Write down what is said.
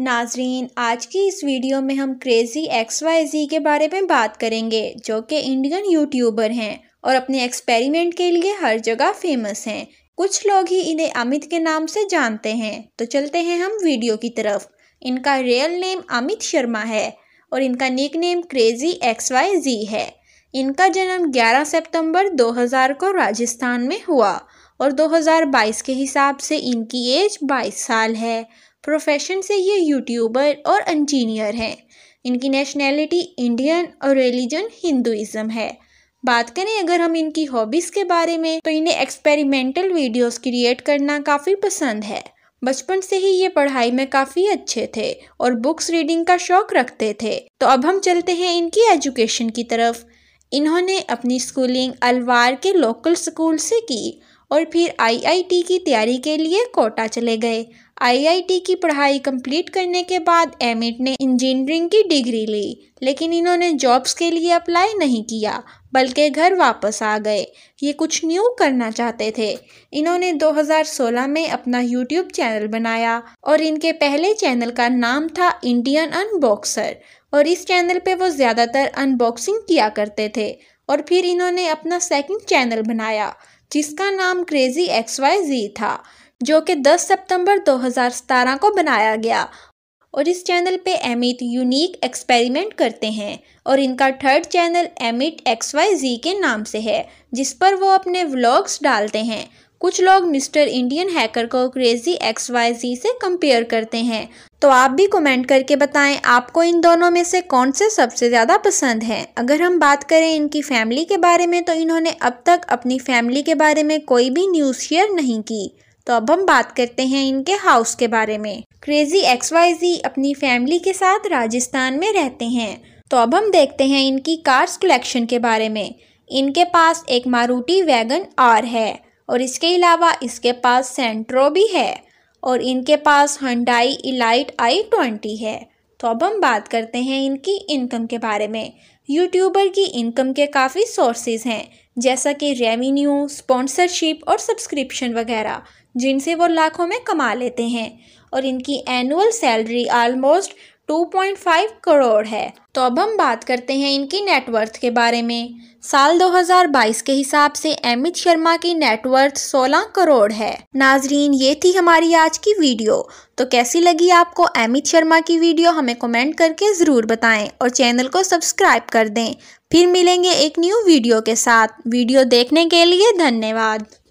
नाजरीन आज की इस वीडियो में हम क्रेज़ी एक्स वाई जी के बारे में बात करेंगे जो कि इंडियन यूट्यूबर हैं और अपने एक्सपेरिमेंट के लिए हर जगह फेमस हैं कुछ लोग ही इन्हें अमित के नाम से जानते हैं तो चलते हैं हम वीडियो की तरफ इनका रियल नेम अमित शर्मा है और इनका nickname crazy X Y Z है इनका जन्म 11 सितंबर 2000 को राजस्थान में हुआ और 2022 के हिसाब से इनकी एज 22 साल है प्रोफेशन से ये यूट्यूबर और इंजीनियर हैं इनकी नेशनैलिटी इंडियन और रिलीजन हिंदुज़म है बात करें अगर हम इनकी हॉबीज़ के बारे में तो इन्हें एक्सपेरिमेंटल वीडियोस क्रिएट करना काफ़ी पसंद है बचपन से ही ये पढ़ाई में काफ़ी अच्छे थे और बुक्स रीडिंग का शौक रखते थे तो अब हम चलते हैं इनकी एजुकेशन की तरफ इन्होंने अपनी स्कूलिंग अलवार के लोकल स्कूल से की और फिर आईआईटी की तैयारी के लिए कोटा चले गए आईआईटी की पढ़ाई कंप्लीट करने के बाद एमिट ने इंजीनियरिंग की डिग्री ली लेकिन इन्होंने जॉब्स के लिए अप्लाई नहीं किया बल्कि घर वापस आ गए ये कुछ न्यू करना चाहते थे इन्होंने 2016 में अपना यूट्यूब चैनल बनाया और इनके पहले चैनल का नाम था इंडियन अनबॉक्सर और इस चैनल पे वो ज़्यादातर अनबॉक्सिंग किया करते थे और फिर इन्होंने अपना सेकेंड चैनल बनाया जिसका नाम क्रेजी एक्स वाई जी था जो कि 10 सितंबर 2017 को बनाया गया और इस चैनल पे एमिट यूनिक एक्सपेरिमेंट करते हैं और इनका third channel Amit X Y Z के नाम से है जिस पर वो अपने व्लॉग्स डालते हैं कुछ लोग मिस्टर इंडियन हैकर को क्रेजी एक्स वाई जी से कंपेयर करते हैं तो आप भी कमेंट करके बताएं आपको इन दोनों में से कौन से सबसे ज़्यादा पसंद हैं अगर हम बात करें इनकी फैमिली के बारे में तो इन्होंने अब तक अपनी फैमिली के बारे में कोई भी न्यूज़ शेयर नहीं की तो अब हम बात करते हैं इनके हाउस के बारे में क्रेजी एक्स वाई जी अपनी फैमिली के साथ राजस्थान में रहते हैं तो अब हम देखते हैं इनकी कार्स कलेक्शन के बारे में इनके पास एक मारूटी वैगन आर है और इसके अलावा इसके पास सेंट्रो भी है और इनके पास हंडाई इलाइट आई ट्वेंटी है तो अब हम बात करते हैं इनकी इनकम के बारे में यूट्यूबर की इनकम के काफ़ी सोर्सेज हैं जैसा कि रेवेन्यू स्पॉन्सरशिप और सब्सक्रिप्शन वगैरह जिनसे वो लाखों में कमा लेते हैं और इनकी एनुअल सैलरी आलमोस्ट 2.5 करोड़ है तो अब हम बात करते हैं इनकी नेटवर्थ के बारे में साल 2022 के हिसाब से अमित शर्मा की नेटवर्थ 16 करोड़ है नाजरीन ये थी हमारी आज की वीडियो तो कैसी लगी आपको अमित शर्मा की वीडियो हमें कमेंट करके ज़रूर बताएं और चैनल को सब्सक्राइब कर दें फिर मिलेंगे एक न्यू वीडियो के साथ वीडियो देखने के लिए धन्यवाद